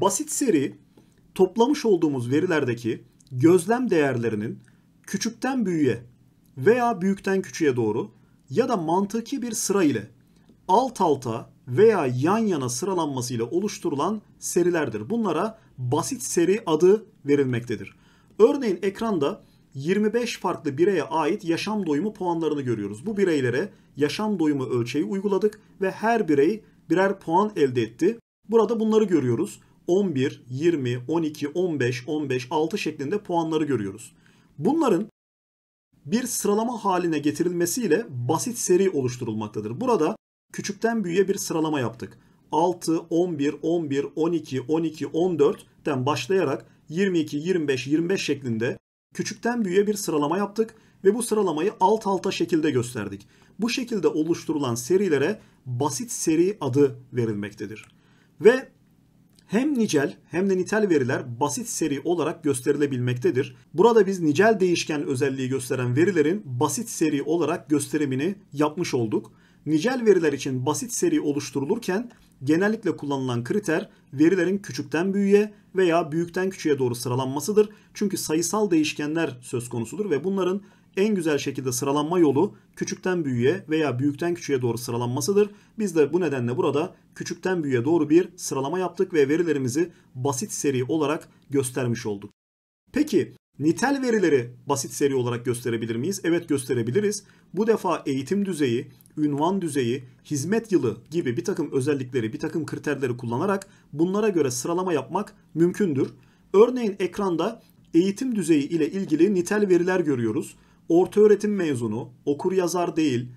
Basit seri toplamış olduğumuz verilerdeki gözlem değerlerinin küçükten büyüğe veya büyükten küçüğe doğru ya da mantıki bir sıra ile alt alta veya yan yana sıralanmasıyla oluşturulan serilerdir. Bunlara basit seri adı verilmektedir. Örneğin ekranda 25 farklı bireye ait yaşam doyumu puanlarını görüyoruz. Bu bireylere yaşam doyumu ölçeği uyguladık ve her birey birer puan elde etti. Burada bunları görüyoruz. 11, 20, 12, 15, 15, 6 şeklinde puanları görüyoruz. Bunların bir sıralama haline getirilmesiyle basit seri oluşturulmaktadır. Burada küçükten büyüğe bir sıralama yaptık. 6, 11, 11, 12, 12, 14'ten başlayarak 22, 25, 25 şeklinde küçükten büyüğe bir sıralama yaptık ve bu sıralamayı alt alta şekilde gösterdik. Bu şekilde oluşturulan serilere basit seri adı verilmektedir. Ve hem nicel hem de nitel veriler basit seri olarak gösterilebilmektedir. Burada biz nicel değişken özelliği gösteren verilerin basit seri olarak gösterimini yapmış olduk. Nicel veriler için basit seri oluşturulurken genellikle kullanılan kriter verilerin küçükten büyüğe veya büyükten küçüğe doğru sıralanmasıdır. Çünkü sayısal değişkenler söz konusudur ve bunların en güzel şekilde sıralanma yolu küçükten büyüğe veya büyükten küçüğe doğru sıralanmasıdır. Biz de bu nedenle burada küçükten büyüğe doğru bir sıralama yaptık ve verilerimizi basit seri olarak göstermiş olduk. Peki nitel verileri basit seri olarak gösterebilir miyiz? Evet gösterebiliriz. Bu defa eğitim düzeyi, ünvan düzeyi, hizmet yılı gibi bir takım özellikleri, bir takım kriterleri kullanarak bunlara göre sıralama yapmak mümkündür. Örneğin ekranda eğitim düzeyi ile ilgili nitel veriler görüyoruz orta öğretim mezunu, okur yazar değil,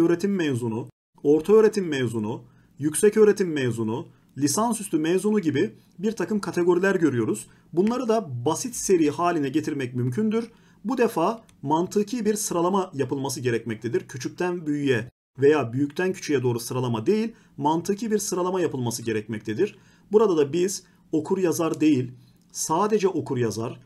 öğretim mezunu, orta öğretim mezunu, yüksek öğretim mezunu, lisansüstü mezunu gibi bir takım kategoriler görüyoruz. Bunları da basit seri haline getirmek mümkündür. Bu defa mantıki bir sıralama yapılması gerekmektedir. Küçükten büyüğe veya büyükten küçüğe doğru sıralama değil, mantıki bir sıralama yapılması gerekmektedir. Burada da biz okur yazar değil, sadece okur yazar,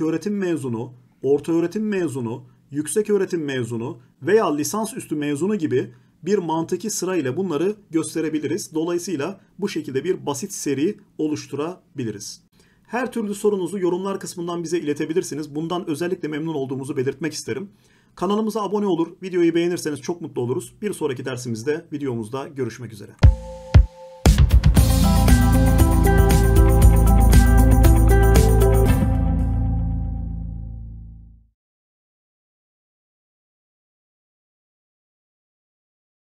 öğretim mezunu, ortaöğretim mezunu, yüksek öğretim mezunu veya lisansüstü mezunu gibi bir mantıki sırayla bunları gösterebiliriz. Dolayısıyla bu şekilde bir basit seri oluşturabiliriz. Her türlü sorunuzu yorumlar kısmından bize iletebilirsiniz. Bundan özellikle memnun olduğumuzu belirtmek isterim. Kanalımıza abone olur, videoyu beğenirseniz çok mutlu oluruz. Bir sonraki dersimizde, videomuzda görüşmek üzere.